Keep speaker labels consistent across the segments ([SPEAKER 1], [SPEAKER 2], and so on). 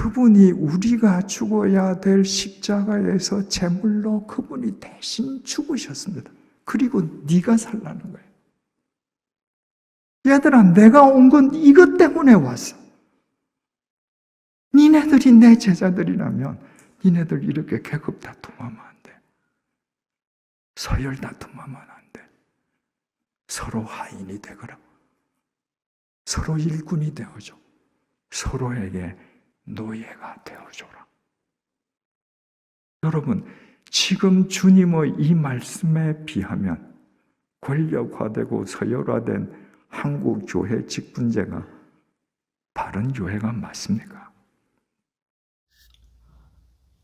[SPEAKER 1] 그분이 우리가 죽어야 될 십자가에서 제물로 그분이 대신 죽으셨습니다. 그리고 네가 살라는 거예요. 얘들아, 내가 온 건 이것 때문에 왔어. 니네들이 내 제자들이라면 니네들 이렇게 계급 다툼하면 안 돼. 서열 다툼하면 안 돼. 서로 하인이 되거라. 서로 일꾼이 되어줘. 서로에게 노예가 되어줘라. 여러분, 지금 주님의 이 말씀에 비하면 권력화되고 서열화된 한국 교회 직분제가 바른 교회가 맞습니까?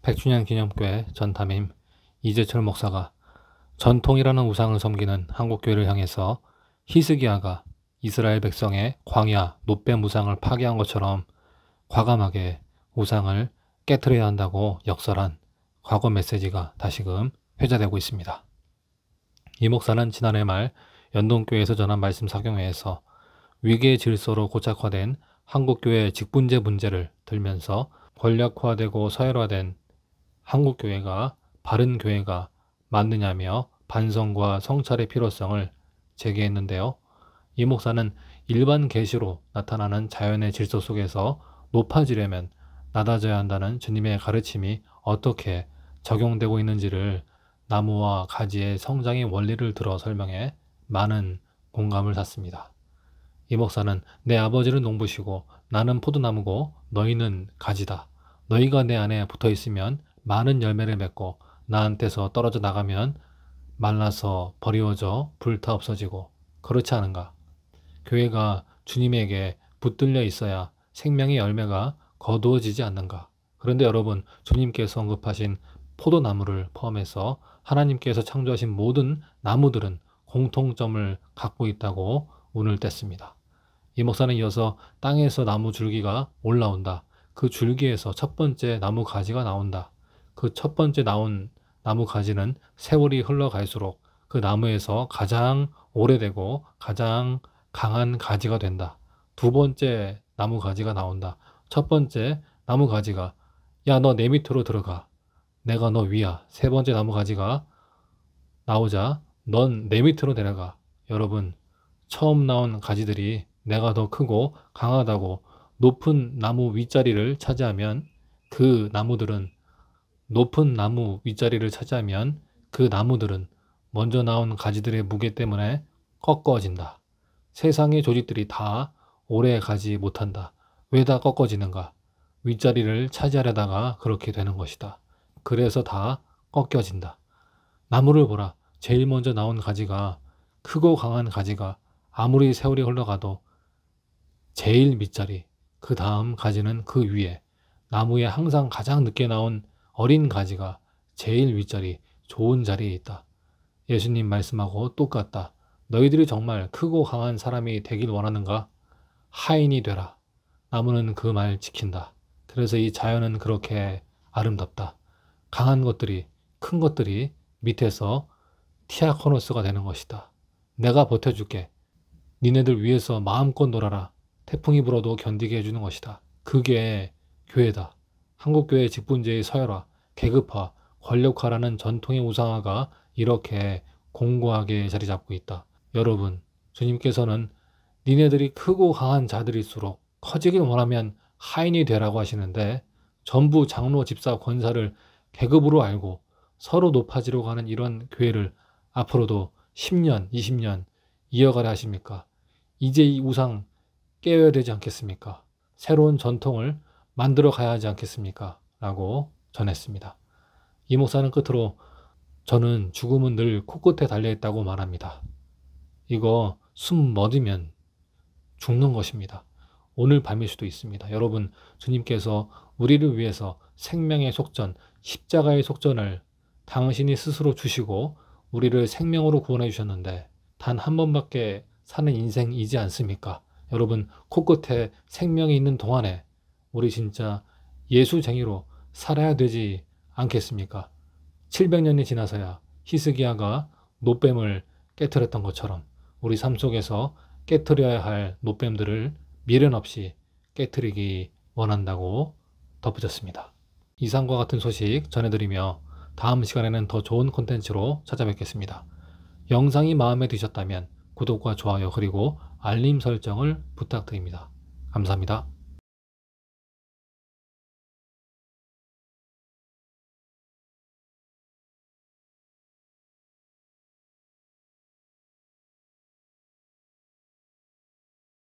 [SPEAKER 1] 백주년 기념교회 전 담임 이재철 목사가 전통이라는 우상을 섬기는 한국교회를 향해서 히스기야가 이스라엘 백성의 광야 노빼 무상을 파괴한 것처럼 과감하게 우상을 깨뜨려야 한다고 역설한 과거 메시지가 다시금 회자되고 있습니다. 이 목사는 지난해 말 연동교회에서 전한 말씀 사경회에서 위계 질서로 고착화된 한국교회 직분제 문제를 들면서 권력화되고 서열화된 한국교회가 바른 교회가 맞느냐며 반성과 성찰의 필요성을 제기했는데요. 이 목사는 일반 계시로 나타나는 자연의 질서 속에서 높아지려면 낮아져야 한다는 주님의 가르침이 어떻게 적용되고 있는지를 나무와 가지의 성장의 원리를 들어 설명해 많은 공감을 샀습니다. 이 목사는 내 아버지는 농부시고 나는 포도나무고 너희는 가지다. 너희가 내 안에 붙어 있으면 많은 열매를 맺고 나한테서 떨어져 나가면 말라서 버리워져 불타 없어지고 그렇지 않은가? 교회가 주님에게 붙들려 있어야 생명의 열매가 거두어지지 않는가. 그런데 여러분, 주님께서 언급하신 포도나무를 포함해서 하나님께서 창조하신 모든 나무들은 공통점을 갖고 있다고 운을 뗐습니다. 이 목사는 이어서 땅에서 나무 줄기가 올라온다. 그 줄기에서 첫 번째 나무 가지가 나온다. 그 첫 번째 나온 나무 가지는 세월이 흘러갈수록 그 나무에서 가장 오래되고 가장 강한 가지가 된다. 두 번째 나무 가지가 나온다. 첫 번째 나무 가지가 야 너 내 밑으로 들어가. 내가 너 위야. 세 번째 나무 가지가 나오자 넌 내 밑으로 내려가. 여러분 처음 나온 가지들이 내가 더 크고 강하다고 높은 나무 윗자리를 차지하면 그 나무들은 높은 나무 윗자리를 차지하면 그 나무들은 먼저 나온 가지들의 무게 때문에 꺾어진다. 세상의 조직들이 다 오래 가지 못한다. 왜 다 꺾어지는가? 윗자리를 차지하려다가 그렇게 되는 것이다. 그래서 다 꺾여진다. 나무를 보라. 제일 먼저 나온 가지가 크고 강한 가지가 아무리 세월이 흘러가도 제일 밑자리, 그 다음 가지는 그 위에 나무에 항상 가장 늦게 나온 어린 가지가 제일 윗자리, 좋은 자리에 있다. 예수님 말씀하고 똑같다. 너희들이 정말 크고 강한 사람이 되길 원하는가? 하인이 되라. 나무는 그 말 지킨다. 그래서 이 자연은 그렇게 아름답다. 강한 것들이, 큰 것들이 밑에서 티아코노스가 되는 것이다. 내가 버텨줄게. 니네들 위해서 마음껏 놀아라. 태풍이 불어도 견디게 해주는 것이다. 그게 교회다. 한국교회 직분제의 서열화, 계급화, 권력화라는 전통의 우상화가 이렇게 공고하게 자리 잡고 있다. 여러분, 주님께서는 니네들이 크고 강한 자들일수록 커지길 원하면 하인이 되라고 하시는데 전부 장로 집사 권사를 계급으로 알고 서로 높아지려고 하는 이런 교회를 앞으로도 10년, 20년 이어가려 하십니까? 이제 이 우상 깨워야 되지 않겠습니까? 새로운 전통을 만들어 가야 하지 않겠습니까? 라고 전했습니다. 이 목사는 끝으로 저는 죽음은 늘 코끝에 달려있다고 말합니다. 이거 숨 멎으면 죽는 것입니다. 오늘 밤일 수도 있습니다. 여러분, 주님께서 우리를 위해서 생명의 속전, 십자가의 속전을 당신이 스스로 주시고 우리를 생명으로 구원해 주셨는데 단 한 번밖에 사는 인생이지 않습니까? 여러분, 코끝에 생명이 있는 동안에 우리 진짜 예수쟁이로 살아야 되지 않겠습니까? 700년이 지나서야 히스기야가 노뱀을 깨뜨렸던 것처럼 우리 삶 속에서 깨뜨려야 할 노뱀들을 미련 없이 깨뜨리기 원한다고 덧붙였습니다. 이상과 같은 소식 전해드리며 다음 시간에는 더 좋은 콘텐츠로 찾아뵙겠습니다. 영상이 마음에 드셨다면 구독과 좋아요 그리고 알림 설정을 부탁드립니다. 감사합니다.